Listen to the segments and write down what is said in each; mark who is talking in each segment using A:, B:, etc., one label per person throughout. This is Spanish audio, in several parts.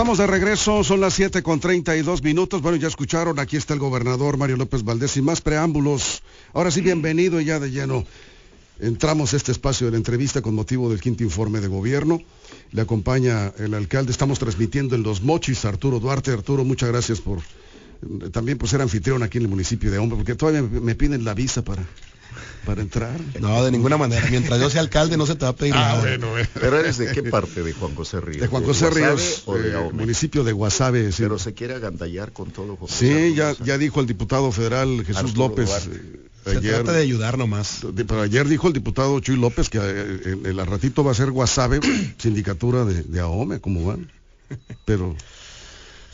A: Estamos de regreso, son las 7 con 32 minutos. Bueno, ya escucharon, aquí está el gobernador Mario López Valdés. y más preámbulos, ahora sí, bienvenido y ya de lleno. Entramos a este espacio de la entrevista con motivo del quinto informe de gobierno. Le acompaña el alcalde, estamos transmitiendo en Los Mochis, Arturo Duarte. Arturo, muchas gracias por eh, también por ser anfitrión aquí en el municipio de Hombre, porque todavía me piden la visa para para entrar. No, de ninguna manera. Mientras yo sea alcalde no se te va a pedir ah,
B: nada. Pero eres de qué parte de Juan José Ríos? De Juan José Ríos, o de eh,
A: municipio de Guasave. Pero
B: se quiere agandallar con todo
A: Sí, ya, dijo el diputado federal Jesús López. Eh, ayer, se trata de ayudar nomás. pero ayer dijo el diputado Chuy López que eh, el, el, ratito va a ser Guasave, sindicatura de, de AOME, como van. Pero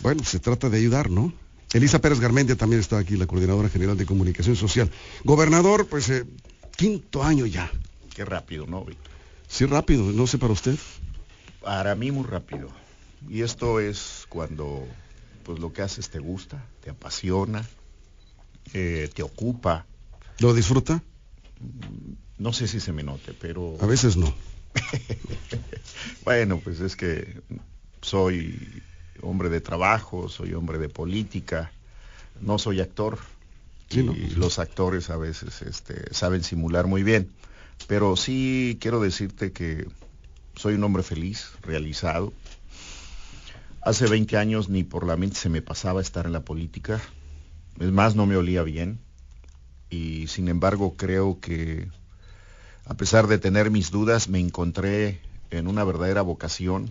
A: bueno, se trata de ayudar, ¿no? Elisa Pérez Garmendia también está aquí, la coordinadora general de comunicación social. Gobernador, pues
B: eh, quinto año ya. Qué rápido, ¿no? Sí, rápido, no sé para usted. Para mí muy rápido. Y esto es cuando pues lo que haces te gusta, te apasiona, eh, te ocupa.
A: ¿Lo disfruta?
B: No sé si se me note, pero... A veces no. bueno, pues es que soy hombre de trabajo, soy hombre de política, no soy actor. y los actores a veces este, saben simular muy bien. Pero sí quiero decirte que soy un hombre feliz, realizado. Hace 20 años ni por la mente se me pasaba estar en la política. Es más, no me olía bien. Y sin embargo creo que, a pesar de tener mis dudas, me encontré en una verdadera vocación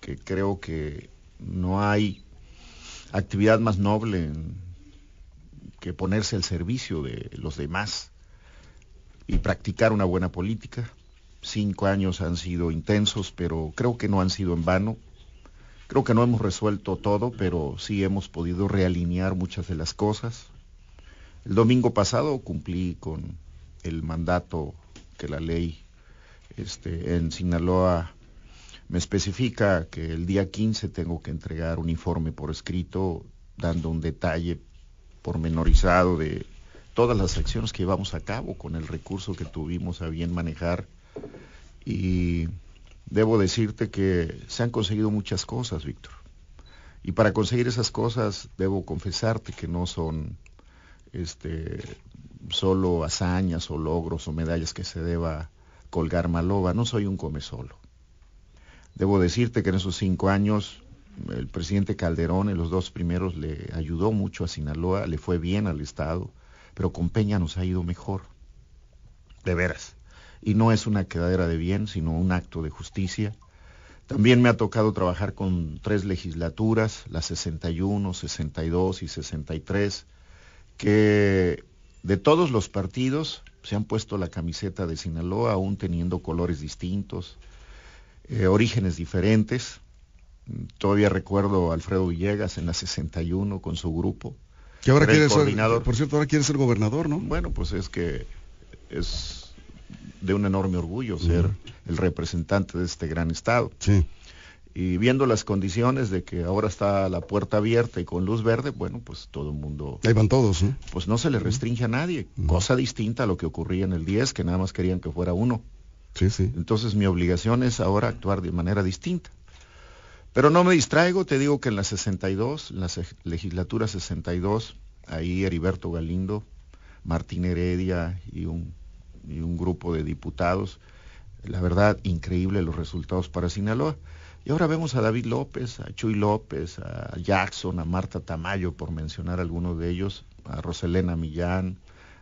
B: que creo que no hay actividad más noble que ponerse al servicio de los demás y practicar una buena política. Cinco años han sido intensos, pero creo que no han sido en vano. Creo que no hemos resuelto todo, pero sí hemos podido realinear muchas de las cosas. El domingo pasado cumplí con el mandato que la ley este, en Sinaloa me especifica que el día 15 tengo que entregar un informe por escrito dando un detalle pormenorizado de todas las acciones que llevamos a cabo con el recurso que tuvimos a bien manejar y debo decirte que se han conseguido muchas cosas, Víctor. Y para conseguir esas cosas debo confesarte que no son este, solo hazañas o logros o medallas que se deba colgar maloba, no soy un come solo Debo decirte que en esos cinco años el presidente Calderón en los dos primeros le ayudó mucho a Sinaloa, le fue bien al Estado, pero con Peña nos ha ido mejor, de veras. Y no es una quedadera de bien, sino un acto de justicia. También me ha tocado trabajar con tres legislaturas, las 61, 62 y 63, que de todos los partidos se han puesto la camiseta de Sinaloa, aún teniendo colores distintos, eh, orígenes diferentes. Todavía recuerdo a Alfredo Villegas en la 61 con su grupo. Que ahora quiere ser,
A: por cierto, ahora quiere ser gobernador, ¿no? Bueno,
B: pues es que es de un enorme orgullo ser el representante de este gran estado. Sí. Y viendo las condiciones de que ahora está la puerta abierta y con luz verde, bueno, pues todo el mundo... Ahí van todos, ¿no? Pues no se le restringe a nadie, cosa distinta a lo que ocurría en el 10, que nada más querían que fuera uno. Entonces mi obligación es ahora actuar de manera distinta. Pero no me distraigo, te digo que en la 62, en la legislatura 62, ahí Heriberto Galindo, Martín Heredia y un, y un grupo de diputados, la verdad, increíble los resultados para Sinaloa. Y ahora vemos a David López, a Chuy López, a Jackson, a Marta Tamayo, por mencionar algunos de ellos, a Roselena Millán,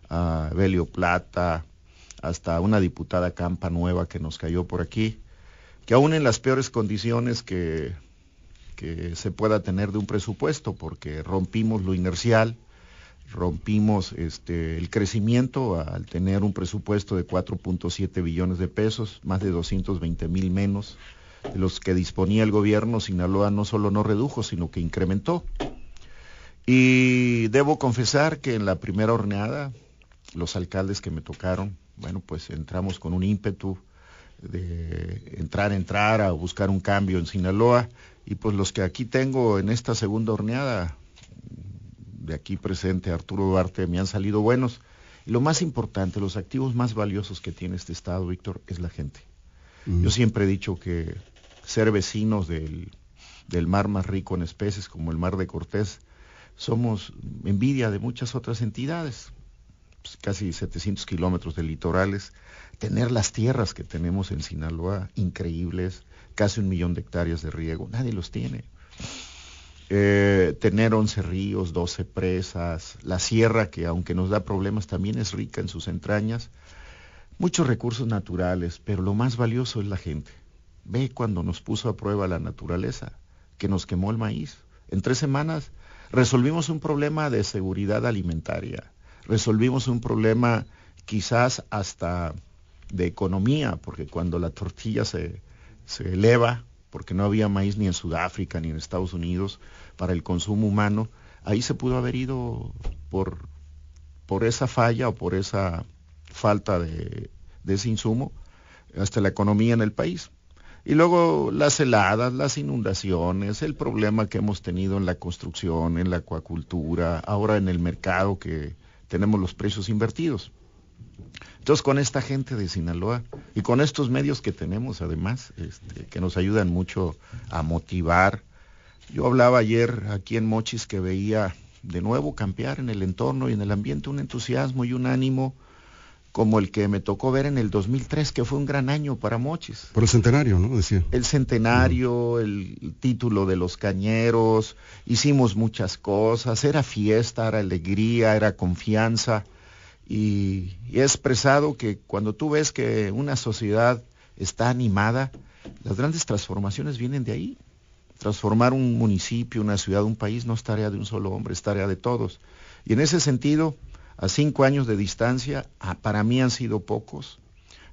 B: a Belio Plata, hasta una diputada Campa Nueva que nos cayó por aquí, que aún en las peores condiciones que, se pueda tener de un presupuesto, porque rompimos lo inercial, rompimos este, el crecimiento al tener un presupuesto de 4.7 billones de pesos, más de 220 mil menos de los que disponía el gobierno, Sinaloa no solo no redujo, sino que incrementó. Y debo confesar que en la primera horneada, los alcaldes que me tocaron, bueno, pues entramos con un ímpetu de entrar, entrar, a buscar un cambio en Sinaloa. Y pues los que aquí tengo en esta segunda horneada, de aquí presente Arturo Duarte, me han salido buenos. lo más importante, los activos más valiosos que tiene este estado, Víctor, es la gente. Mm. Yo siempre he dicho que ser vecinos del mar más rico en especies, como el mar de Cortés, somos envidia de muchas otras entidades. Pues, casi 700 kilómetros de litorales, tener las tierras que tenemos en Sinaloa, increíbles, casi un millón de hectáreas de riego, nadie los tiene. Eh, tener 11 ríos, 12 presas, la sierra que aunque nos da problemas también es rica en sus entrañas, muchos recursos naturales, pero lo más valioso es la gente. Ve cuando nos puso a prueba la naturaleza, que nos quemó el maíz. En tres semanas resolvimos un problema de seguridad alimentaria, resolvimos un problema quizás hasta de economía, porque cuando la tortilla se, eleva, porque no había maíz ni en Sudáfrica ni en Estados Unidos para el consumo humano, ahí se pudo haber ido por, por esa falla o por esa falta de ese insumo hasta la economía en el país. Y luego las heladas, las inundaciones, el problema que hemos tenido en la construcción, en la acuacultura, ahora en el mercado que tenemos los precios invertidos. Entonces, con esta gente de Sinaloa y con estos medios que tenemos, además, este, que nos ayudan mucho a motivar. Yo hablaba ayer aquí en Mochis que veía de nuevo campear en el entorno y en el ambiente un entusiasmo y un ánimo como el que me tocó ver en el 2003, que fue un gran año para Mochis.
A: Por el centenario, ¿no? Decía.
B: El centenario, el título de los cañeros, hicimos muchas cosas, era fiesta, era alegría, era confianza. Y, y, he expresado que cuando tú ves que una sociedad está animada, las grandes transformaciones vienen de ahí. Transformar un municipio, una ciudad, un país no es tarea de un solo hombre, es tarea de todos. Y en ese sentido, a cinco años de distancia, para mí han sido pocos,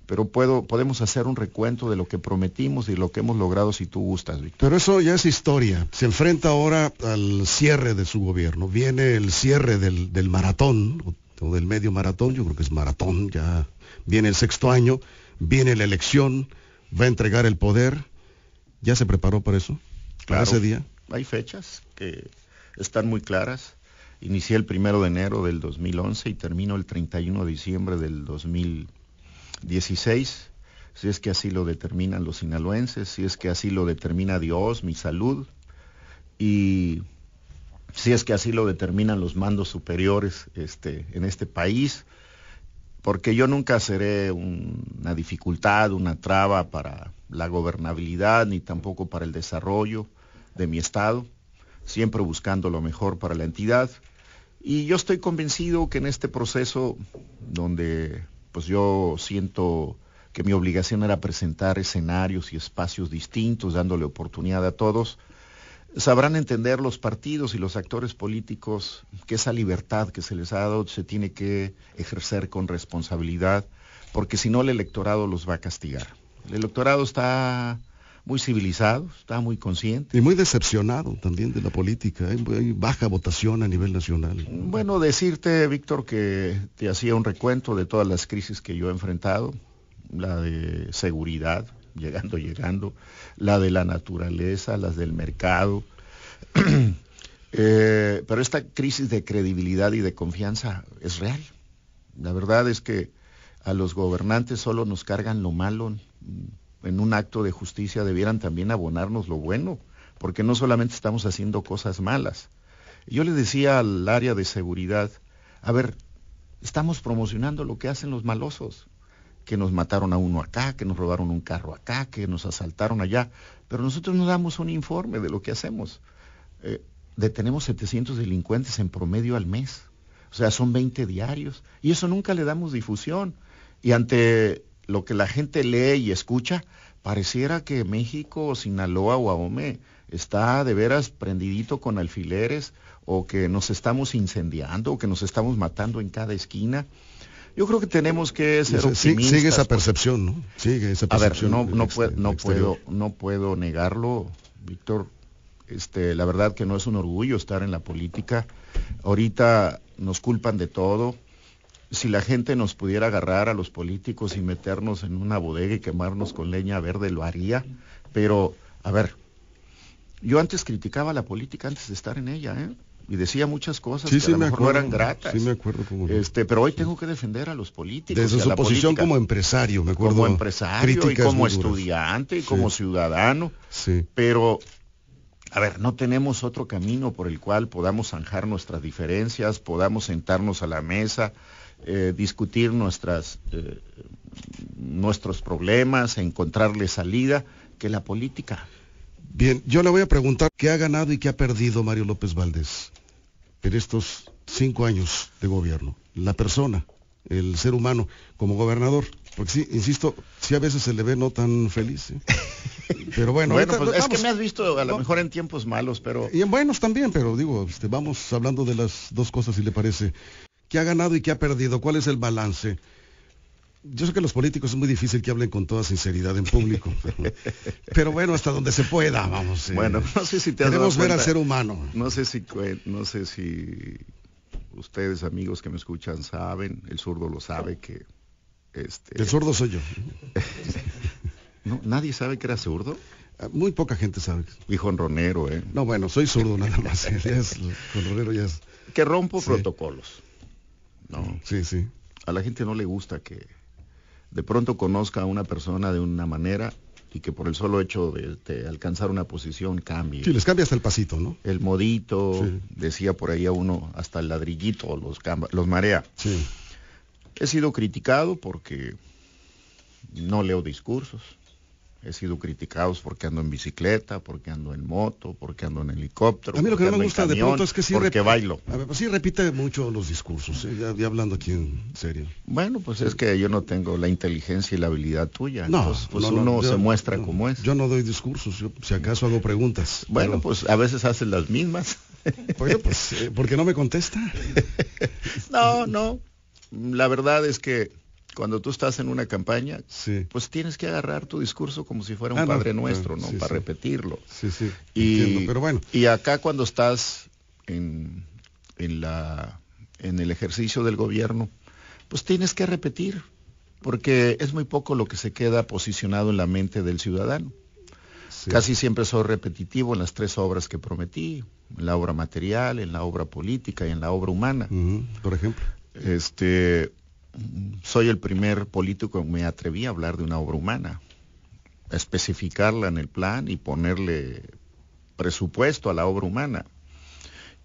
B: pero puedo, podemos hacer un recuento de lo que prometimos y lo que hemos logrado si tú gustas, Víctor.
A: Pero eso ya es historia. Se enfrenta ahora al cierre de su gobierno. Viene el cierre del, maratón, o, del medio maratón, yo creo que es maratón, ya viene el sexto año, viene la elección, va a entregar el poder. ¿Ya se preparó para eso? claro. día?
B: Hay fechas que están muy claras. Inicié el primero de enero del 2011 y termino el 31 de diciembre del 2016, si es que así lo determinan los sinaloenses, si es que así lo determina Dios, mi salud, y si es que así lo determinan los mandos superiores este, en este país, porque yo nunca seré una dificultad, una traba para la gobernabilidad, ni tampoco para el desarrollo de mi Estado, siempre buscando lo mejor para la entidad. Y yo estoy convencido que en este proceso donde pues yo siento que mi obligación era presentar escenarios y espacios distintos, dándole oportunidad a todos, sabrán entender los partidos y los actores políticos que esa libertad que se les ha dado se tiene que ejercer con responsabilidad, porque si no el electorado los va a castigar. El electorado está muy
A: civilizado, está muy consciente. Y muy decepcionado también de la política. Hay, ¿eh? baja votación a nivel nacional.
B: Bueno, decirte, Víctor, que te hacía un recuento de todas las crisis que yo he enfrentado. La de seguridad, llegando, llegando. La de la naturaleza, las del mercado. Eh, pero esta crisis de credibilidad y de confianza es real. La verdad es que a los gobernantes solo nos cargan lo malo en un acto de justicia debieran también abonarnos lo bueno, porque no solamente estamos haciendo cosas malas. Yo le decía al área de seguridad, a ver, estamos promocionando lo que hacen los malosos, que nos mataron a uno acá, que nos robaron un carro acá, que nos asaltaron allá, pero nosotros no damos un informe de lo que hacemos. Eh, detenemos 700 delincuentes en promedio al mes, o sea, son 20 diarios, y eso nunca le damos difusión. Y ante lo que la gente lee y escucha, pareciera que México, Sinaloa, o Ahome está de veras prendidito con alfileres o que nos estamos incendiando o que nos estamos matando en cada esquina. Yo creo que tenemos que ser optimistas. sigue esa percepción, ¿no? Sigue esa percepción. A ver, no, no, este, puedo, no puedo negarlo, Víctor. Este, la verdad que no es un orgullo estar en la política. Ahorita nos culpan de todo si la gente nos pudiera agarrar a los políticos y meternos en una bodega y quemarnos con leña verde, lo haría. Pero, a ver, yo antes criticaba la política antes de estar en ella, ¿eh? Y decía muchas cosas que a lo mejor no eran gratas. Sí,
A: me acuerdo. este, pero
B: hoy tengo que defender a los políticos. Desde su posición como
A: empresario, me acuerdo. Como empresario y como
B: estudiante y como ciudadano. Sí. Pero a ver, no tenemos otro camino por el cual podamos zanjar nuestras diferencias, podamos sentarnos a la mesa, eh, discutir nuestras, eh, nuestros problemas, encontrarle salida, que la política.
A: Bien, yo le voy a preguntar qué ha ganado y qué ha perdido Mario López Valdés en estos cinco años de gobierno. La persona, el ser humano como gobernador. Porque sí, insisto, sí a veces se le ve no tan feliz. ¿eh? Pero bueno, pues, es que me
B: has visto a lo mejor
A: en tiempos malos, pero... Y en buenos también, pero digo, este, vamos hablando de las dos cosas si le parece. ¿Qué ha ganado y qué ha perdido? ¿Cuál es el balance? Yo sé que los políticos es muy difícil que hablen con toda sinceridad en público, pero, bueno, hasta donde se pueda, vamos. Eh. bueno, no sé si te has Queremos ver al ser humano.
B: No sé si no sé si ustedes amigos que me escuchan saben, el zurdo lo sabe que este El zurdo soy yo. nadie sabe que era zurdo.
A: Ah, muy poca gente sabe. Hijo ronero ¿eh? No, bueno, soy zurdo nada más. ya es...
B: Que rompo protocolos. ¿no? Sí, sí. A la gente no le gusta que de pronto conozca a una persona de una manera y que por el solo hecho de, alcanzar una posición cambie. Sí, les cambia hasta el pasito, ¿no? El modito, decía por ahí a uno, hasta el ladrillito los, los marea. Sí. He sido criticado porque no leo discursos he sido criticados porque ando en bicicleta, porque ando en moto, porque ando en helicóptero. A mí lo que no me gusta de pronto es que sí, porque bailo. A ver, pues sí repite mucho los discursos, ¿eh? ya, hablando aquí en serio. Bueno, pues es que yo no tengo la inteligencia y la habilidad tuya. No, pues uno se muestra como
A: es. Yo no doy discursos, yo, si acaso hago preguntas. Bueno,
B: pues a veces hacen las mismas. Bueno, pues, eh,
A: ¿por qué no me contesta?
B: no, no. La verdad es que cuando tú estás en una campaña, pues tienes que agarrar tu discurso como si fuera un ah, padre nuestro, ah, ¿no? Para repetirlo. Sí, sí. Y, entiendo, pero bueno. y acá cuando estás en, el ejercicio del gobierno, pues tienes que repetir, porque es muy poco lo que se queda posicionado en la mente del ciudadano. Casi siempre soy repetitivo en las tres obras que prometí, en la obra material, en la obra política y en la obra humana. Por ejemplo. Este, soy el primer político que me atreví a hablar de una obra humana, a especificarla en el plan y ponerle presupuesto a la obra humana.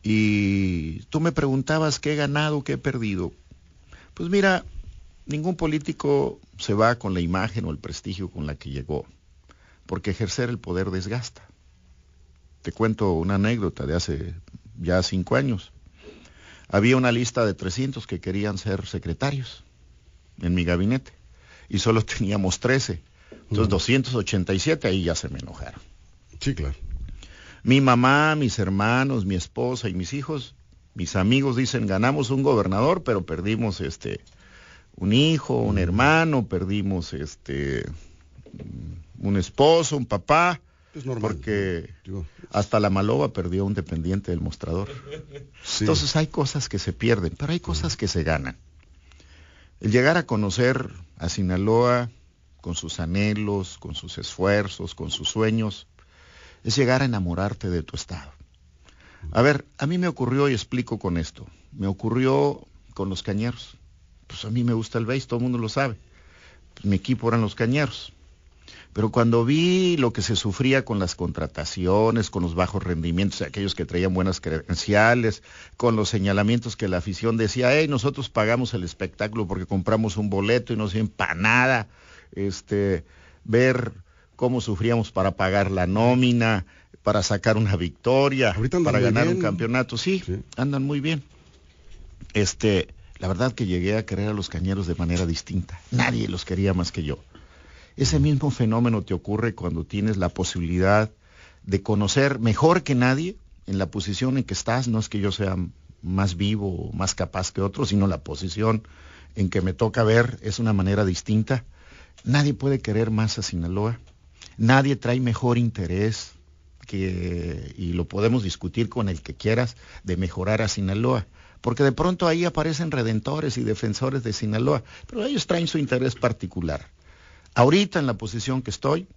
B: Y tú me preguntabas qué he ganado, qué he perdido. Pues mira, ningún político se va con la imagen o el prestigio con la que llegó, porque ejercer el poder desgasta. Te cuento una anécdota de hace ya cinco años había una lista de 300 que querían ser secretarios en mi gabinete y solo teníamos 13. Entonces, 287 mm. ahí ya se me enojaron. Sí, claro. Mi mamá, mis hermanos, mi esposa y mis hijos, mis amigos dicen, ganamos un gobernador, pero perdimos este un hijo, un mm. hermano, perdimos este un esposo, un papá normal. Porque hasta la maloba perdió un dependiente del mostrador. Entonces hay cosas que se pierden, pero hay cosas que se ganan. El llegar a conocer a Sinaloa con sus anhelos, con sus esfuerzos, con sus sueños, es llegar a enamorarte de tu estado. A ver, a mí me ocurrió, y explico con esto, me ocurrió con los cañeros. Pues a mí me gusta el béis, todo el mundo lo sabe. Pues, mi equipo eran los cañeros. Pero cuando vi lo que se sufría con las contrataciones, con los bajos rendimientos de aquellos que traían buenas credenciales, con los señalamientos que la afición decía, hey, nosotros pagamos el espectáculo porque compramos un boleto y no se empanada, este, ver cómo sufríamos para pagar la nómina, para sacar una victoria, para ganar un campeonato. Sí, andan muy bien. Este, la verdad que llegué a querer a los cañeros de manera distinta. Nadie los quería más que yo. Ese mismo fenómeno te ocurre cuando tienes la posibilidad de conocer mejor que nadie en la posición en que estás. No es que yo sea más vivo o más capaz que otro, sino la posición en que me toca ver es una manera distinta. Nadie puede querer más a Sinaloa. Nadie trae mejor interés que, y lo podemos discutir con el que quieras, de mejorar a Sinaloa. Porque de pronto ahí aparecen redentores y defensores de Sinaloa, pero ellos traen su interés particular ahorita en la posición que estoy,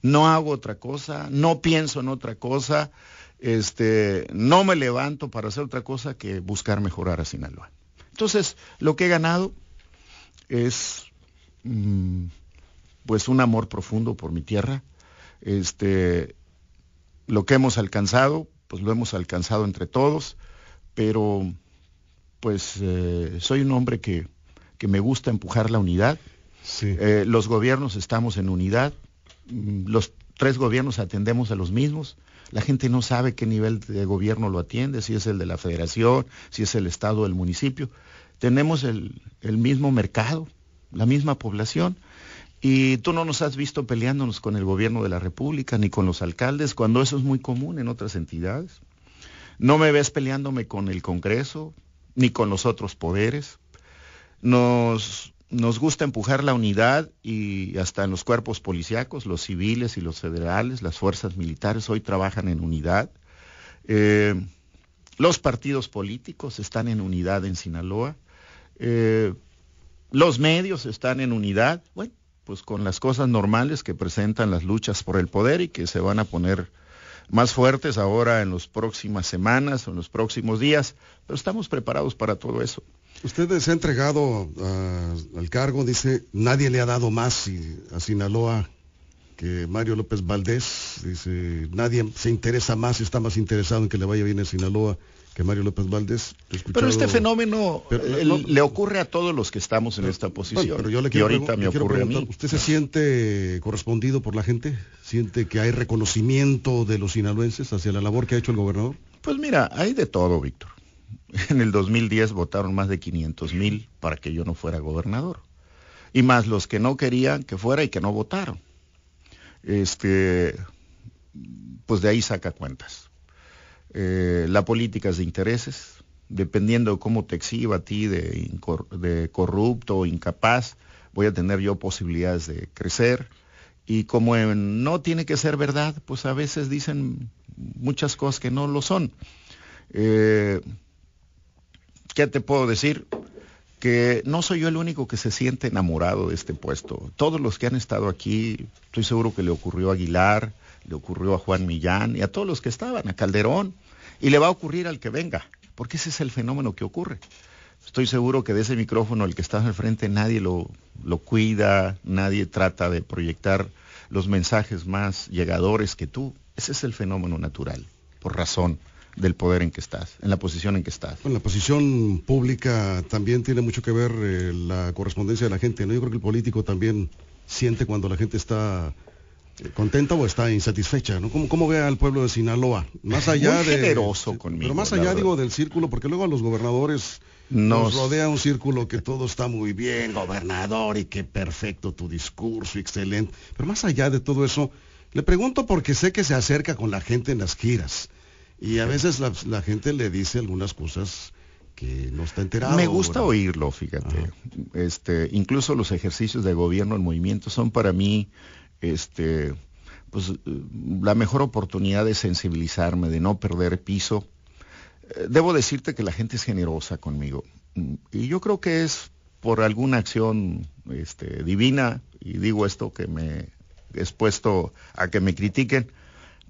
B: no hago otra cosa, no pienso en otra cosa, este, no me levanto para hacer otra cosa que buscar mejorar a Sinaloa. Entonces, lo que he ganado es mm, pues un amor profundo por mi tierra. Este, lo que hemos alcanzado, pues lo hemos alcanzado entre todos, pero pues eh, soy un hombre que, que me gusta empujar la unidad, eh, los gobiernos estamos en unidad, mm, los tres gobiernos atendemos a los mismos. La gente no sabe qué nivel de gobierno lo atiende, si es el de la federación, si es el estado o el municipio. Tenemos el mismo mercado, la misma población. Y tú no nos has visto peleándonos con el gobierno de la República ni con los alcaldes, cuando eso es muy común en otras entidades. No me ves peleándome con el Congreso ni con los otros poderes. Nos nos gusta empujar la unidad y hasta en los cuerpos policíacos, los civiles y los federales, las fuerzas militares hoy trabajan en unidad. Eh, los partidos políticos están en unidad en Sinaloa. Eh, los medios están en unidad. Bueno, pues con las cosas normales que presentan las luchas por el poder y que se van a poner más fuertes ahora en las próximas semanas o en los próximos días, pero estamos preparados para todo eso.
A: Usted se ha entregado ah, al cargo, dice, nadie le ha dado más a Sinaloa que Mario López Valdés. Dice, nadie se interesa más, está más interesado en que le vaya bien a Sinaloa que Mario López Valdés. Pero este
B: fenómeno eh, le ocurre a todos los que estamos en esta posición. pero yo le y me a mí. ¿Usted
A: se siente correspondido por la gente? ¿Siente que hay reconocimiento de los sinaloenses hacia la labor que ha hecho el gobernador?
B: Pues mira, hay de todo, Víctor. en el 2010 votaron más de 500 mil para que yo no fuera gobernador. Y más los que no querían que fuera y que no votaron. Este, pues de ahí saca cuentas. Eh, la política es de intereses, dependiendo de cómo te exhiba a ti de, corrupto o incapaz, voy a tener yo posibilidades de crecer. Y como no tiene que ser verdad, pues a veces dicen muchas cosas que no lo son. Eh, ¿qué te puedo decir? que no soy yo el único que se siente enamorado de este puesto. Todos los que han estado aquí, estoy seguro que le ocurrió a Aguilar, le ocurrió a Juan Millán y a todos los que estaban, a Calderón, y le va a ocurrir al que venga, porque ese es el fenómeno que ocurre. Estoy seguro que de ese micrófono, el que está al frente, nadie lo, lo cuida, nadie trata de proyectar los mensajes más llegadores que tú. Ese es el fenómeno natural, por razón del poder en que estás, en la posición en que estás.
A: Bueno, la posición pública también tiene mucho que ver eh, la correspondencia de la gente, ¿no? Yo creo que el político también siente cuando la gente está eh, contenta o está insatisfecha, ¿no? ¿Cómo, ve al pueblo de Sinaloa? Más allá de... generoso conmigo. Pero más allá, digo, del círculo, porque luego a los gobernadores... Nos... nos... rodea un círculo que todo está muy bien, gobernador, y qué perfecto tu discurso, excelente. Pero más allá de todo eso, le pregunto porque sé que se acerca con la gente en las giras. Y a veces la, gente le dice algunas cosas que no está enterado. Me gusta
B: oírlo, fíjate. Este, incluso los ejercicios de gobierno en movimiento son para mí este pues la mejor oportunidad de sensibilizarme, de no perder piso. Eh, debo decirte que la gente es generosa conmigo mm, y yo creo que es por alguna acción este, divina, y digo esto que me expuesto a que me critiquen,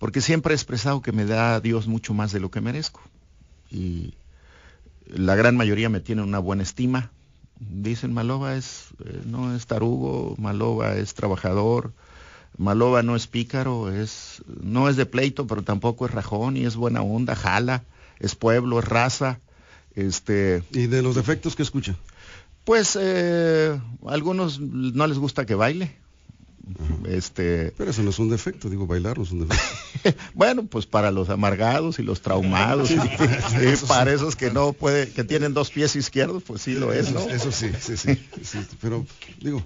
B: porque siempre he expresado que me da Dios mucho más de lo que merezco. Y la gran mayoría me tiene una buena estima. Dicen, Maloba es, eh, no es tarugo, Maloba es trabajador, Maloba no es pícaro, es, no es de pleito, pero tampoco es rajón y es buena onda, jala, es pueblo, es raza. Este, ¿Y de los defectos que escucha? Pues eh, a algunos no les gusta que baile, este, pero eso no es un defecto, digo, bailar no es un defecto. bueno, pues para los amargados y los traumados, para esos que no puede, que tienen dos pies izquierdos, pues sí lo es, Eso, sí, sí, sí, Pero digo,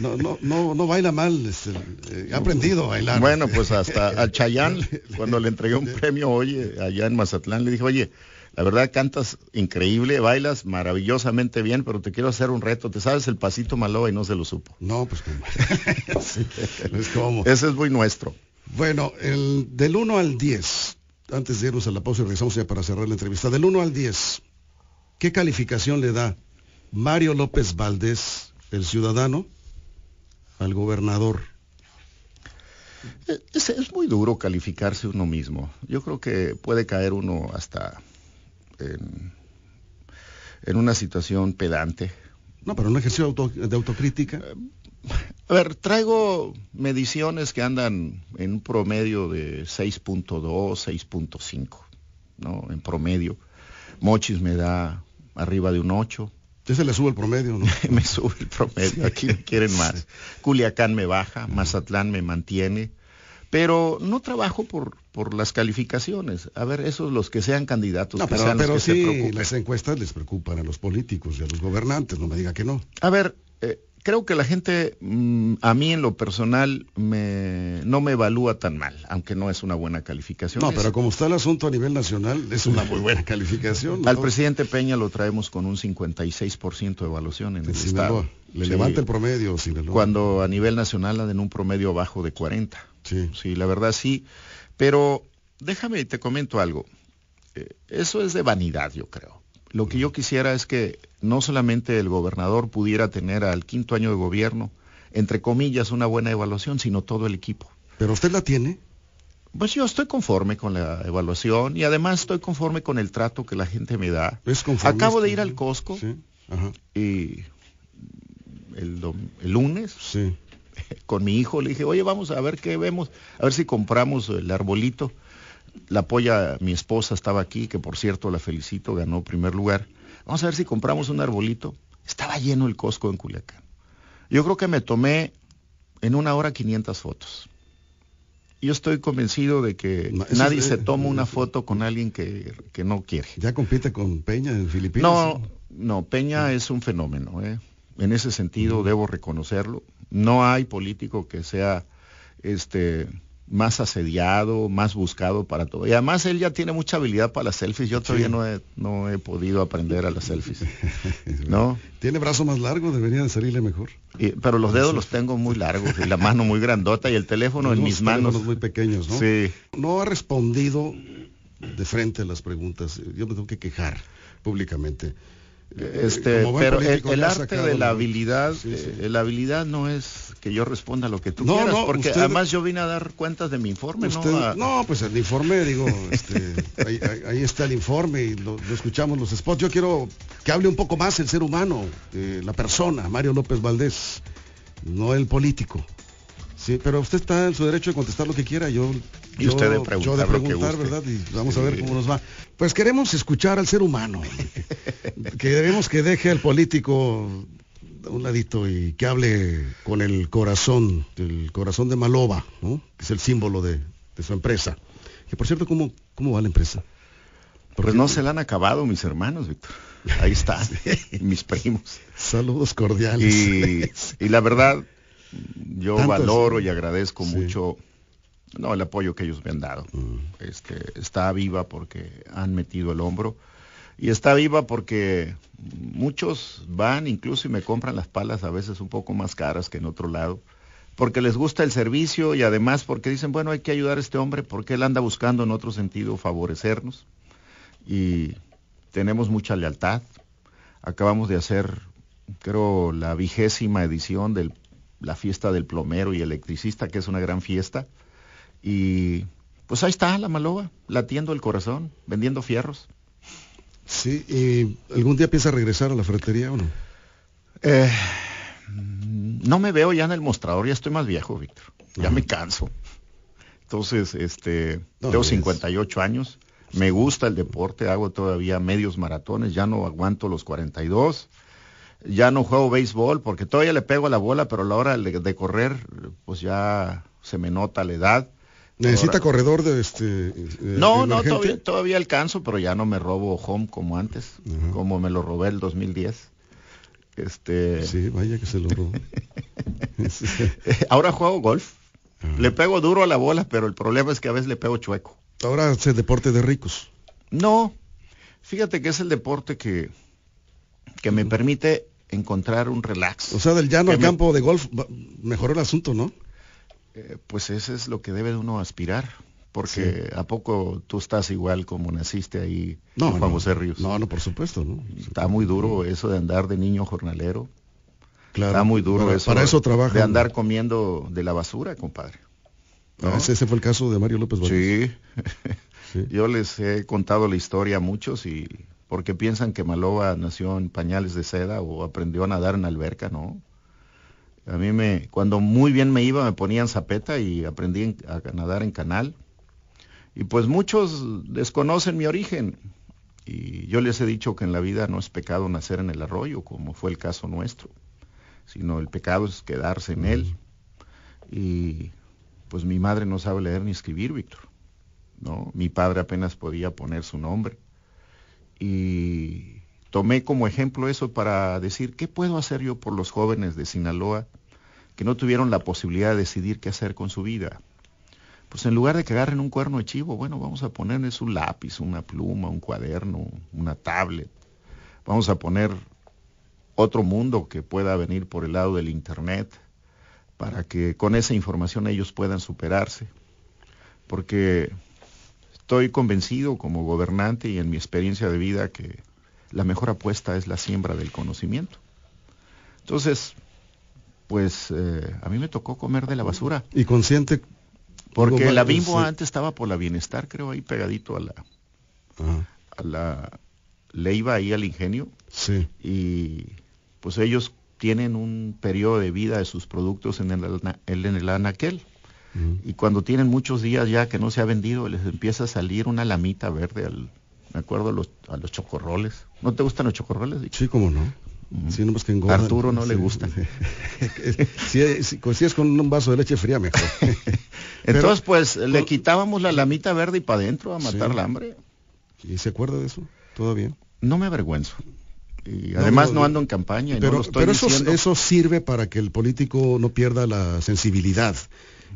B: no, no, no, baila mal, ha eh, aprendido a bailar. Bueno, pues hasta al Chayán, cuando le entregué un premio, oye, allá en Mazatlán, le dije, oye, la verdad cantas increíble, bailas maravillosamente bien, pero te quiero hacer un reto. ¿Te sabes el pasito malo y no se lo supo? No, pues ¿cómo? como. Ese es muy nuestro.
A: Bueno, el, del 1 al 10, antes de irnos a la pausa y regresamos ya para cerrar la entrevista, del 1 al 10, ¿qué calificación le da Mario López Valdés, el ciudadano,
B: al gobernador? Eh, es, muy duro calificarse uno mismo. Yo creo que puede caer uno hasta en, una situación pedante. No, pero un ejercicio de, autocrítica. A ver, traigo mediciones que andan en un promedio de 6.2, 6.5, ¿no? En promedio. Mochis me da arriba de un 8. Ya le sube el promedio, ¿no? me sube el promedio, aquí quieren más. Culiacán me baja, Mazatlán me mantiene, pero no trabajo por, las calificaciones. A ver, esos los que sean candidatos. pero, que sean las encuestas les preocupan a los políticos y a los gobernantes, no me diga que no. A ver, eh, creo que la gente, mm, a mí en lo personal, no me evalúa tan mal, aunque no es una buena calificación. No, pero
A: como está el asunto a nivel nacional, es una muy
B: buena calificación. Al presidente Peña lo traemos con un 56% de evaluación en, el Estado. Le levanta el promedio, Sinaloa. Cuando a nivel nacional andan un promedio bajo de 40. Sí. Sí, la verdad sí. Pero déjame, y te comento algo. Eh, eso es de vanidad, yo creo. Lo que yo quisiera es que no solamente el gobernador pudiera tener al quinto año de gobierno, entre comillas, una buena evaluación, sino todo el equipo. ¿Pero usted la tiene? Pues yo estoy conforme con la evaluación y además estoy conforme con el trato que la gente me da. Acabo de ir al Costco y el, lunes sí. con mi hijo le dije, oye, vamos a ver qué vemos, a ver si compramos el arbolito la apoya mi esposa, estaba aquí, que por cierto la felicito, ganó primer lugar. Vamos a ver si compramos un arbolito. Estaba lleno el cosco en Culiacán. Yo creo que me tomé en una hora 500 fotos. Yo estoy convencido de que nadie se toma una foto con alguien que, no quiere. ¿Ya compite con Peña en Filipinas? No, no, Peña es un fenómeno. ¿eh? En ese sentido debo reconocerlo. No hay político que sea este, más asediado, más buscado para todo. Y además él ya tiene mucha habilidad para las selfies. Yo todavía no, he, no he podido aprender a las selfies. ¿No?
A: Tiene brazo más largo,
B: de salirle mejor. pero los dedos los tengo muy largos y la mano muy grandota y el teléfono en mis manos. muy
A: pequeños, ¿no? Sí. No ha respondido de frente a las preguntas. Yo me tengo que quejar
B: públicamente. Este, pero el, arte de la habilidad, eh, la habilidad no es que yo responda lo que tú no, quieras, no, porque además yo vine a dar cuentas de mi informe, ¿no? A...
A: No, pues el informe, digo, este, ahí, está el informe y lo, escuchamos los spots. Yo quiero que hable un poco más el ser humano, eh, la persona, Mario López Valdés, no el político. Sí, pero usted está en su derecho de contestar lo que quiera. Yo, y yo, usted de preguntar, ¿verdad? Y pues vamos a ver cómo nos va. Pues queremos escuchar al ser humano. queremos que deje al político a un ladito y que hable con el corazón, el corazón de Maloba, ¿no? que es el símbolo de, su
B: empresa. Que por cierto, ¿cómo, cómo va la empresa? Pues no se la han acabado mis hermanos, Víctor. Ahí están, mis primos. Saludos cordiales. y la verdad, yo valoro y agradezco mucho no, el apoyo que ellos me han dado. Mm. Este, está viva porque han metido el hombro. Y está viva porque muchos van incluso y me compran las palas a veces un poco más caras que en otro lado, porque les gusta el servicio y además porque dicen, bueno, hay que ayudar a este hombre porque él anda buscando en otro sentido favorecernos. Y tenemos mucha lealtad. Acabamos de hacer, creo, la vigésima edición del la fiesta del plomero y electricista, que es una gran fiesta. Y pues ahí está la maloba, latiendo el corazón, vendiendo fierros. Sí, ¿y algún día piensa regresar a la ferretería o no? Eh, no me veo ya en el mostrador, ya estoy más viejo, Víctor. Ya me canso. Entonces, este, tengo 58 años, me gusta el deporte, hago todavía medios maratones, ya no aguanto los 42 ya no juego béisbol porque todavía le pego a la bola, pero a la hora de correr, pues ya se me nota la edad. ¿Necesita corredor
A: de este? Eh, no, no,
B: todavía, alcanzo, pero ya no me robo home como antes, como me lo robé el 2010. Este... Sí, vaya que se lo robó. Ahora juego golf. Ah. Le pego duro a la bola, pero el problema es que a veces le pego chueco. Ahora es el deporte de ricos. No, fíjate que es el deporte que, que me permite encontrar un relax. O sea, del llano al campo de golf, mejor el asunto, ¿no? Eh, pues eso es lo que debe uno aspirar, porque a poco tú estás igual como naciste ahí no, Juan no, José Ríos. No, no, por supuesto, ¿no? Está muy duro eso de andar de niño jornalero. Claro. Está muy duro eso. Para trabajo De andar comiendo de la basura, compadre. Ah, ese, fue el caso de Mario López Valdés. sí. Yo les he contado la historia a muchos y porque piensan que Maloba nació en pañales de seda o aprendió a nadar en alberca, ¿no? A mí me, cuando muy bien me iba me ponían zapeta y aprendí a nadar en canal. Y pues muchos desconocen mi origen. Y yo les he dicho que en la vida no es pecado nacer en el arroyo, como fue el caso nuestro, sino el pecado es quedarse en él. Y pues mi madre no sabe leer ni escribir, Víctor. ¿no? Mi padre apenas podía poner su nombre y tomé como ejemplo eso para decir, ¿qué puedo hacer yo por los jóvenes de Sinaloa que no tuvieron la posibilidad de decidir qué hacer con su vida? Pues en lugar de que agarren un cuerno de chivo, bueno, vamos a ponerles un lápiz, una pluma, un cuaderno, una tablet. Vamos a poner otro mundo que pueda venir por el lado del Internet para que con esa información ellos puedan superarse. Porque Estoy convencido como gobernante y en mi experiencia de vida que la mejor apuesta es la siembra del conocimiento. Entonces, pues eh, a mí me tocó comer de la basura. Y consciente. Porque la Bimbo antes estaba por la bienestar, creo, ahí pegadito a la... A la le iba ahí al ingenio. Sí. Y pues ellos tienen un periodo de vida de sus productos en el, en el anaquel. Y cuando tienen muchos días ya que no se ha vendido, les empieza a salir una lamita verde al, me acuerdo, a los, a chocorroles. ¿No te gustan los chocorroles? Sí, cómo no. Mm. Arturo no le gustan...
A: si, con un vaso de leche fría, mejor.
B: Entonces, pues, le quitábamos la lamita verde y para adentro a matar la hambre.
A: ¿Y se acuerda de eso? ¿Todavía? No me
B: avergüenzo. Y además no, ando en campaña. pero, no pero eso, eso, sirve para que el
A: político no pierda la sensibilidad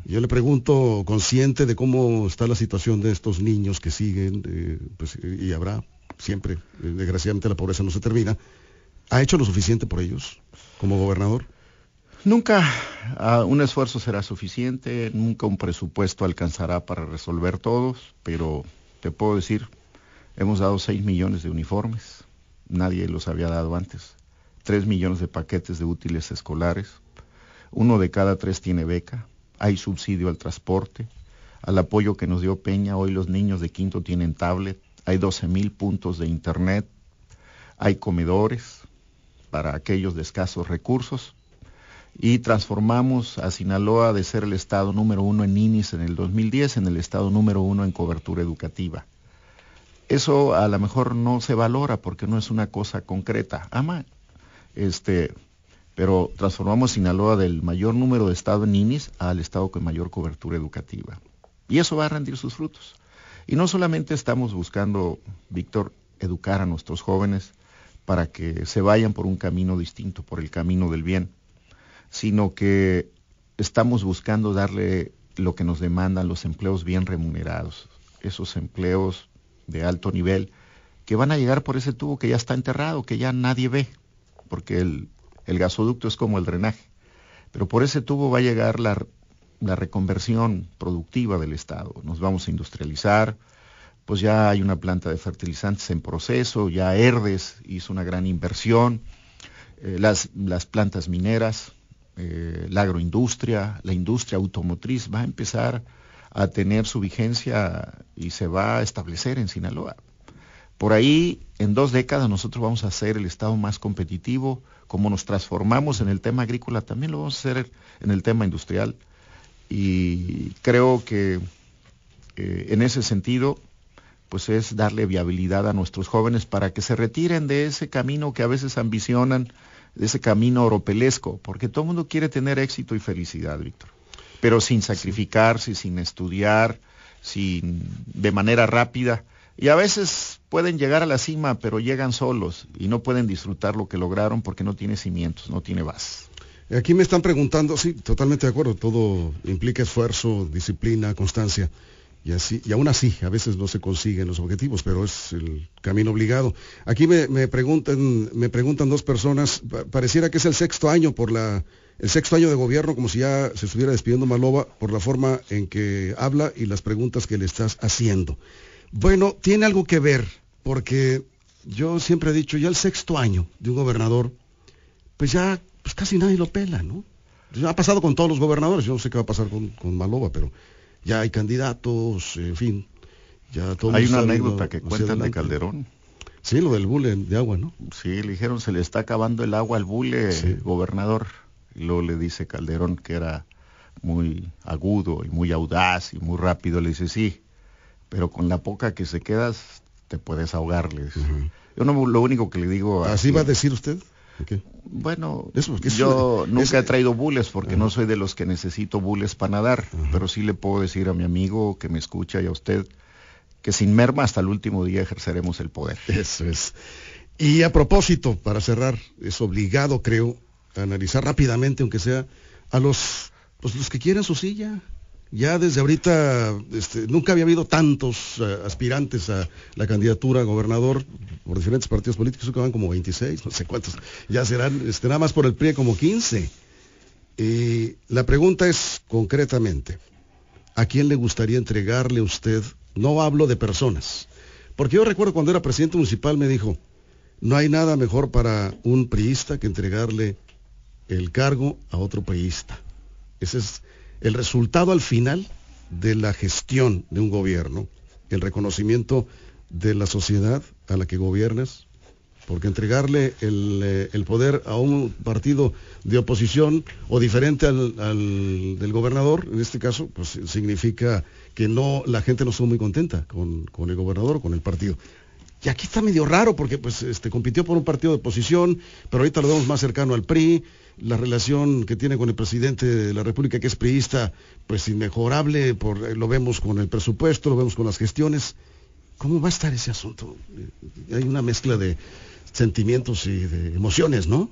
A: yo le pregunto, consciente de cómo está la situación de estos niños que siguen, eh, pues, y habrá siempre, eh, desgraciadamente la
B: pobreza no se termina, ¿ha hecho lo suficiente por ellos como gobernador? Nunca ah, un esfuerzo será suficiente, nunca un presupuesto alcanzará para resolver todos, pero te puedo decir, hemos dado 6 millones de uniformes, nadie los había dado antes, 3 millones de paquetes de útiles escolares, uno de cada tres tiene beca, hay subsidio al transporte, al apoyo que nos dio Peña, hoy los niños de quinto tienen tablet, hay 12 mil puntos de internet, hay comedores para aquellos de escasos recursos y transformamos a Sinaloa de ser el estado número uno en INIS en el 2010 en el estado número uno en cobertura educativa. Eso a lo mejor no se valora porque no es una cosa concreta. Ama, este, pero transformamos Sinaloa del mayor número de estado en INIS al estado con mayor cobertura educativa. Y eso va a rendir sus frutos. Y no solamente estamos buscando, Víctor, educar a nuestros jóvenes para que se vayan por un camino distinto, por el camino del bien, sino que estamos buscando darle lo que nos demandan los empleos bien remunerados, esos empleos de alto nivel que van a llegar por ese tubo que ya está enterrado, que ya nadie ve, porque el el gasoducto es como el drenaje. Pero por ese tubo va a llegar la, reconversión productiva del Estado. Nos vamos a industrializar, pues ya hay una planta de fertilizantes en proceso, ya Herdes hizo una gran inversión, eh, las, plantas mineras, eh, la agroindustria, la industria automotriz va a empezar a tener su vigencia y se va a establecer en Sinaloa. Por ahí, en dos décadas, nosotros vamos a ser el Estado más competitivo, como nos transformamos en el tema agrícola, también lo vamos a hacer en el tema industrial. Y creo que eh, en ese sentido, pues es darle viabilidad a nuestros jóvenes para que se retiren de ese camino que a veces ambicionan, de ese camino oropelesco, porque todo el mundo quiere tener éxito y felicidad, Víctor, pero sin sacrificarse, sin estudiar, sin, de manera rápida. Y a veces pueden llegar a la cima, pero llegan solos y no pueden disfrutar lo que lograron porque no tiene cimientos, no tiene base. Aquí me están
A: preguntando, sí, totalmente de acuerdo, todo implica esfuerzo, disciplina, constancia. Y, así, y aún así, a veces no se consiguen los objetivos, pero es el camino obligado. Aquí me, preguntan, me preguntan dos personas, pareciera que es el sexto año por la, el sexto año de gobierno, como si ya se estuviera despidiendo Maloba por la forma en que habla y las preguntas que le estás haciendo. Bueno, tiene algo que ver, porque yo siempre he dicho, ya el sexto año de un gobernador, pues ya pues casi nadie lo pela, ¿no? ha pasado con todos los gobernadores, yo no sé qué va a pasar con, Maloba, pero ya hay candidatos, en fin.
B: Ya todo hay una anécdota que cuentan de Calderón.
A: Sí, lo del bule de agua,
B: ¿no? Sí, le dijeron, se le está acabando el agua al bule, gobernador. Y luego le dice Calderón, que era muy agudo y muy audaz y muy rápido, le dice, sí, pero con la poca que se quedas te puedes ahogarles. Yo no lo único que le digo... ¿Así va a decir usted? Bueno, yo nunca he traído bules porque no soy de los que necesito bules para nadar, pero sí le puedo decir a mi amigo que me escucha y a usted que sin merma hasta el último día ejerceremos el poder. Eso es.
A: Y a propósito, para cerrar, es obligado, creo, a analizar rápidamente, aunque sea, a los, pues, los que quieran su silla, ya desde ahorita este, nunca había habido tantos eh, aspirantes a la candidatura a gobernador por diferentes partidos políticos, creo que van como 26, no sé cuántos, ya serán, este, nada más por el PRI como 15. Y la pregunta es concretamente, ¿a quién le gustaría entregarle a usted? No hablo de personas, porque yo recuerdo cuando era presidente municipal me dijo, no hay nada mejor para un priista que entregarle el cargo a otro priista. Ese es el resultado al final de la gestión de un gobierno, el reconocimiento de la sociedad a la que gobiernas, porque entregarle el, eh, poder a un partido de oposición o diferente al, del gobernador, en este caso, pues significa que no, la gente no está muy contenta con, con el gobernador, con el partido. Y aquí está medio raro porque pues, este, compitió por un partido de oposición, pero ahorita lo vemos más cercano al PRI, la relación que tiene con el presidente de la República, que es priista, pues inmejorable, eh, lo vemos con el presupuesto, lo vemos con las gestiones. ¿Cómo va a estar ese asunto? Eh, hay una mezcla de sentimientos y de emociones, ¿no?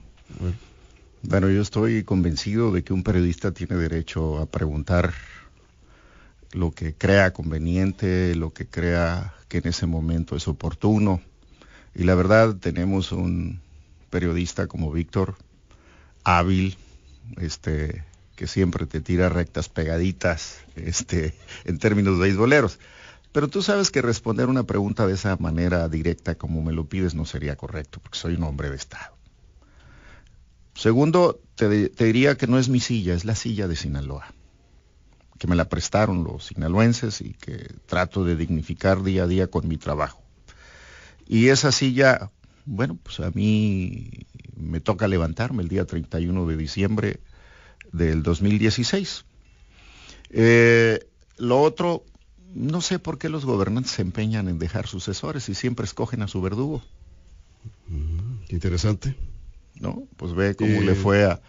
B: Bueno, yo estoy convencido de que un periodista tiene derecho a preguntar lo que crea conveniente, lo que crea que en ese momento es oportuno. Y la verdad, tenemos un periodista como Víctor, hábil, este, que siempre te tira rectas pegaditas, este, en términos de beisboleros. Pero tú sabes que responder una pregunta de esa manera directa como me lo pides no sería correcto, porque soy un hombre de Estado. Segundo, te diría que no es mi silla, es la silla de Sinaloa que me la prestaron los sinaloenses y que trato de dignificar día a día con mi trabajo. Y esa silla, bueno, pues a mí me toca levantarme el día 31 de diciembre del 2016. Eh, lo otro, no sé por qué los gobernantes se empeñan en dejar sucesores y siempre escogen a su verdugo. Mm, interesante. ¿No? Pues ve cómo le eh, fue a,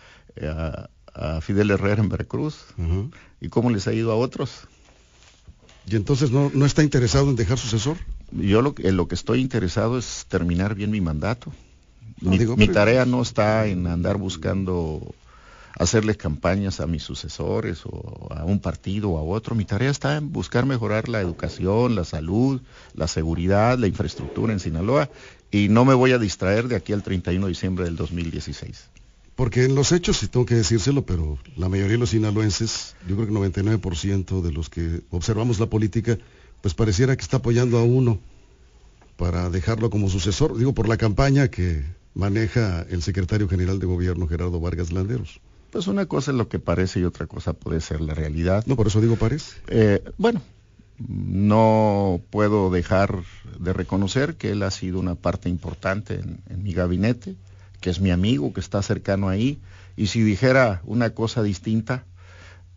B: a Fidel Herrera en Veracruz y cómo les ha ido a otros. ¿Y entonces no, está interesado en dejar sucesor? Yo lo, en lo que estoy interesado es terminar bien mi mandato. mi, pues, tarea no está en andar buscando hacerles campañas a mis sucesores o a un partido o a otro. Mi tarea está en buscar mejorar la educación, la salud, la seguridad, la infraestructura en Sinaloa y no me voy a distraer de aquí al 31 de diciembre del 2016.
A: Porque en los hechos, y tengo que decírselo, pero la mayoría de los sinaloenses, yo creo que el 99% de los que observamos la política, pues pareciera que está apoyando a uno para dejarlo como sucesor, digo, por la campaña que maneja el secretario general de gobierno Gerardo Vargas Landeros. Pues una cosa es lo
B: que parece y otra cosa puede ser la realidad. No, por eso digo parece. Eh, bueno, no puedo dejar de reconocer que él ha sido una parte importante en mi gabinete que es mi amigo, que está cercano ahí, y si dijera una cosa distinta,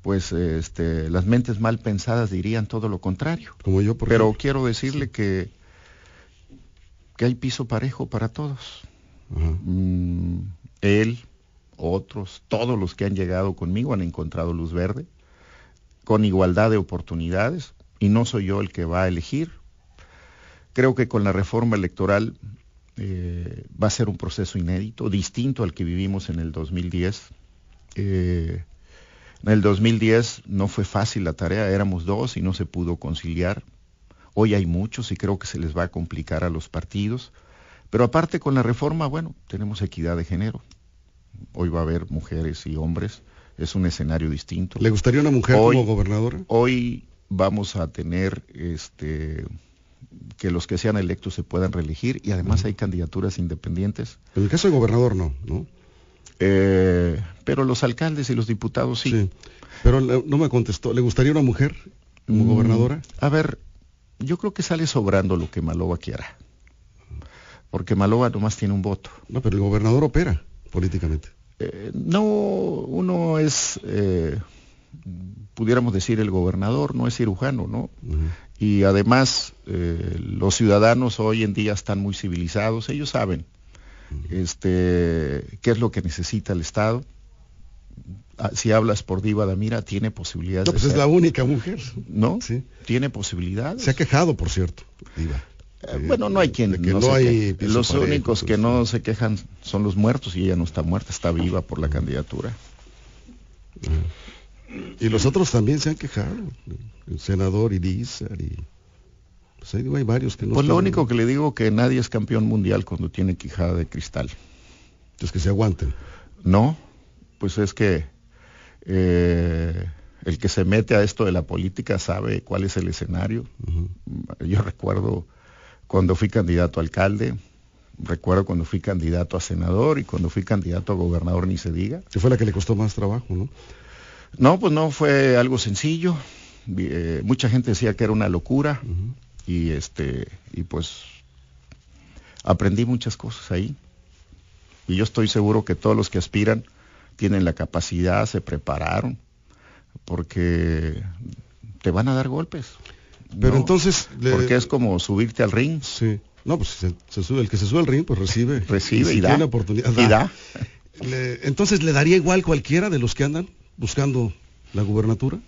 B: pues este, las mentes mal pensadas dirían todo lo contrario. Como yo, por Pero quiero decirle que, que hay piso parejo para todos. Mm, él, otros, todos los que han llegado conmigo han encontrado luz verde, con igualdad de oportunidades, y no soy yo el que va a elegir. Creo que con la reforma electoral eh, va a ser un proceso inédito, distinto al que vivimos en el 2010. Eh, en el 2010 no fue fácil la tarea, éramos dos y no se pudo conciliar. Hoy hay muchos y creo que se les va a complicar a los partidos. Pero aparte con la reforma, bueno, tenemos equidad de género. Hoy va a haber mujeres y hombres. Es un escenario distinto. ¿Le gustaría una mujer como gobernadora? Hoy vamos a tener este, que los que sean electos se puedan reelegir y además hay candidaturas independientes. en el caso del gobernador no, ¿no? Eh, pero los alcaldes y los diputados sí. Pero no me contestó, ¿le gustaría una mujer como mm, gobernadora? A ver, yo creo que sale sobrando lo que Maloba quiera. Porque Maloba nomás tiene un voto. No, pero el gobernador opera políticamente. Eh, no, uno es... Eh, pudiéramos decir el gobernador no es cirujano, ¿no? y además eh, los ciudadanos hoy en día están muy civilizados, ellos saben este, qué es lo que necesita el Estado. Ah, si hablas por Diva Damira, tiene posibilidades. No, pues es la
A: única mujer.
B: ¿No? Sí. Tiene posibilidades. Se ha quejado, por cierto, Diva. Eh, bueno, no hay quien. Que no los únicos pues, que no se quejan son los muertos y ella no está muerta, está viva por la candidatura. Y los otros también se han quejado. El senador Díaz
A: y... Pues hay varios que no... Pues lo único
B: que le digo que nadie es campeón mundial cuando tiene quijada de cristal. Es que se aguanten. No, pues es que eh, el que se mete a esto de la política sabe cuál es el escenario. Yo recuerdo cuando fui candidato a alcalde, recuerdo cuando fui candidato a senador y cuando fui candidato a gobernador, ni se diga. Que fue la que le costó más trabajo, ¿no? No, pues no fue algo sencillo. Eh, mucha gente decía que era una locura y este y pues aprendí muchas cosas ahí. Y yo estoy seguro que todos los que aspiran tienen la capacidad, se prepararon, porque te van a dar golpes. Pero entonces... Porque es como subirte al ring. Sí. No, pues se, sube, el que se sube al ring, pues recibe.
A: Recibe y, da. oportunidad, entonces, ¿le daría igual cualquiera de los que andan? buscando la gubernatura?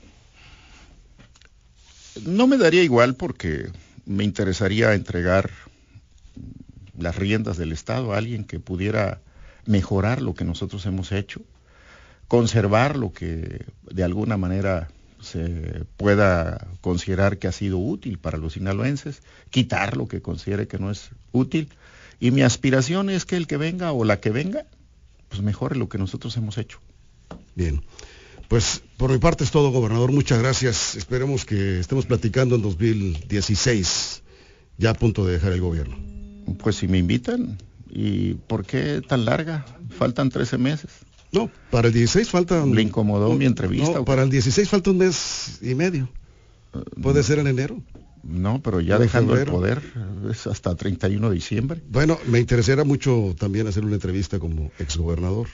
B: No me daría igual porque me interesaría entregar las riendas del Estado a alguien que pudiera mejorar lo que nosotros hemos hecho, conservar lo que de alguna manera se pueda considerar que ha sido útil para los sinaloenses, quitar lo que considere que no es útil. Y mi aspiración es que el que venga o la que venga, pues mejore lo que nosotros hemos hecho. Bien.
A: Pues por mi parte es todo, gobernador. Muchas gracias. Esperemos que estemos platicando en
B: 2016, ya a punto de dejar el gobierno. Pues si me invitan, ¿y por qué tan larga? Faltan 13 meses. No, para el 16 falta... ¿Le incomodó
A: mi entrevista? No, para el 16 falta un mes y medio. Eh, Puede ser en enero.
B: No, pero ya dejando el poder es hasta 31 de diciembre.
A: Bueno, me interesará mucho también hacer una entrevista como exgobernador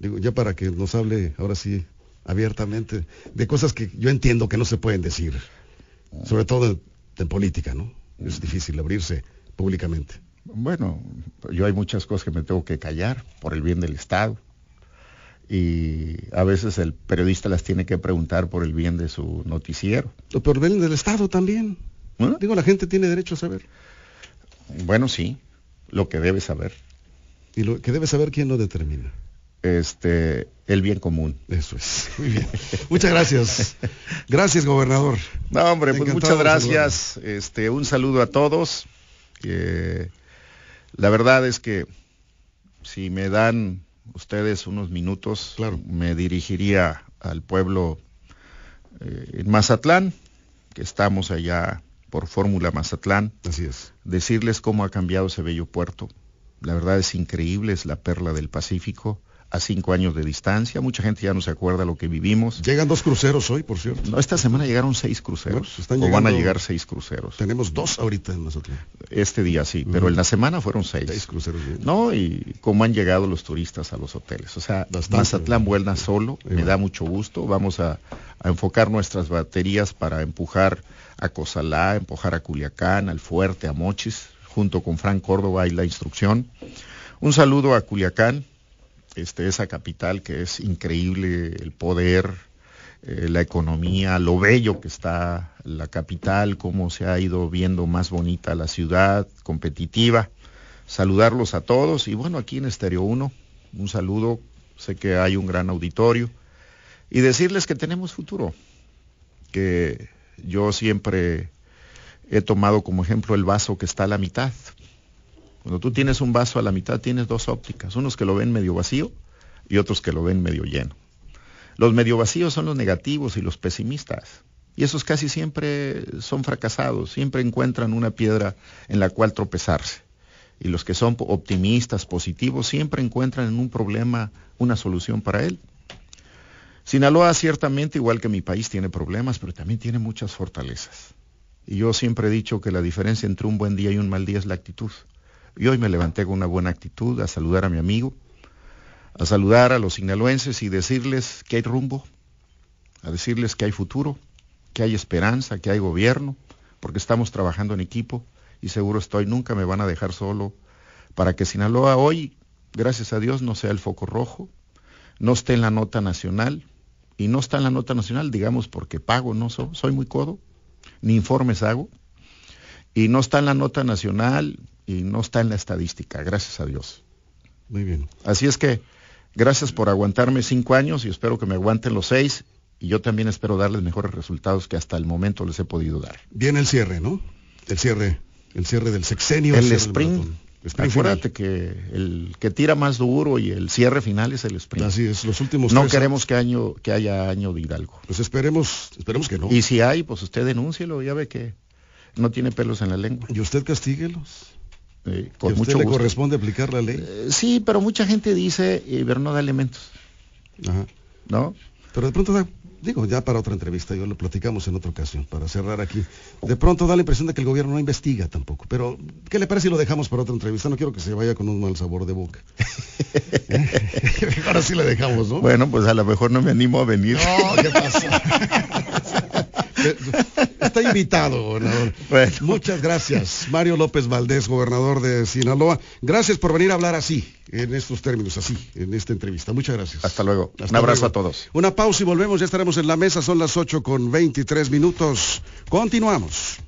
A: digo, ya para que nos hable ahora sí abiertamente de cosas que yo entiendo que no se pueden decir, ah. sobre todo
B: en, política, ¿no? Es difícil abrirse públicamente. Bueno, yo hay muchas cosas que me tengo que callar por el bien del Estado y a veces el periodista las tiene que preguntar por el bien de su noticiero. O por el bien del Estado también. ¿Eh? Digo, la gente tiene derecho a saber. Bueno, sí, lo que debe saber.
A: ¿Y lo que debe saber quién lo determina?
B: este, el bien común. Eso es. Muy
A: bien. muchas gracias. Gracias, gobernador.
B: No, hombre, pues muchas gracias. Este, un saludo a todos. Eh, la verdad es que si me dan ustedes unos minutos, me dirigiría al pueblo eh, en Mazatlán, que estamos allá por Fórmula Mazatlán. Así es. Decirles cómo ha cambiado ese bello puerto. La verdad es increíble, es la perla del Pacífico a cinco años de distancia. Mucha gente ya no se acuerda lo que vivimos. Llegan dos cruceros hoy, por cierto. No, esta semana llegaron seis cruceros. O van a llegar seis cruceros. Tenemos dos ahorita en Mazatlán. Este día sí, pero en la semana fueron seis. Seis cruceros. No, y cómo han llegado los turistas a los hoteles. O sea, Mazatlán vuelna solo. me da mucho gusto. Vamos a, enfocar nuestras baterías para empujar a Cozalá, empujar a Culiacán, al Fuerte, a Mochis, junto con Frank Córdoba y la instrucción. Un saludo a Culiacán, este, esa capital que es increíble, el poder, eh, la economía, lo bello que está la capital, cómo se ha ido viendo más bonita la ciudad, competitiva. Saludarlos a todos y bueno, aquí en Estéreo 1, un saludo, sé que hay un gran auditorio y decirles que tenemos futuro, que yo siempre he tomado como ejemplo el vaso que está a la mitad, cuando tú tienes un vaso a la mitad, tienes dos ópticas, unos que lo ven medio vacío y otros que lo ven medio lleno. Los medio vacíos son los negativos y los pesimistas. Y esos casi siempre son fracasados, siempre encuentran una piedra en la cual tropezarse. Y los que son optimistas, positivos, siempre encuentran en un problema una solución para él. Sinaloa ciertamente, igual que mi país, tiene problemas, pero también tiene muchas fortalezas. Y yo siempre he dicho que la diferencia entre un buen día y un mal día es la actitud. Y hoy me levanté con una buena actitud a saludar a mi amigo, a saludar a los sinaloenses y decirles que hay rumbo, a decirles que hay futuro, que hay esperanza, que hay gobierno, porque estamos trabajando en equipo y seguro estoy, nunca me van a dejar solo para que Sinaloa hoy, gracias a Dios, no sea el foco rojo, no esté en la nota nacional, y no está en la nota nacional, digamos porque pago, no soy, soy muy codo, ni informes hago, y no está en la nota nacional y no está en la estadística, gracias a Dios. Muy bien. Así es que gracias por aguantarme cinco años y espero que me aguanten los seis y yo también espero darles mejores resultados que hasta el momento les he podido dar. Viene el cierre, ¿no? El cierre, el cierre del sexenio. El, sprint. Acuérdate que el que tira más duro y el cierre final es el sprint. Así es, los últimos. No queremos que año, que haya año de Hidalgo. Pues esperemos, esperemos que no. Y si hay, pues usted denúncielo, ya ve que no tiene pelos en la lengua. Y usted castíguelos. Eh, usted le corresponde aplicar la ley? Eh, sí, pero mucha gente dice, y pero no da elementos. Ajá. ¿No?
A: Pero de pronto digo, ya para otra entrevista, yo lo platicamos en otra ocasión, para cerrar aquí. De pronto da la impresión de que el gobierno no investiga tampoco, pero ¿qué le parece si lo dejamos para otra entrevista? No quiero que se vaya con un mal
B: sabor de boca. Ahora sí lo
A: dejamos, ¿no? Bueno,
B: pues a lo mejor no me animo a venir. No, ¿qué pasa? Está invitado,
A: gobernador. Muchas gracias. Mario López Valdés, gobernador de Sinaloa. Gracias por venir a hablar así, en estos términos, así, en esta entrevista. Muchas gracias.
B: Hasta luego. Un abrazo a todos.
A: Una pausa y volvemos. Ya estaremos en la mesa. Son las ocho con 23 minutos. Continuamos.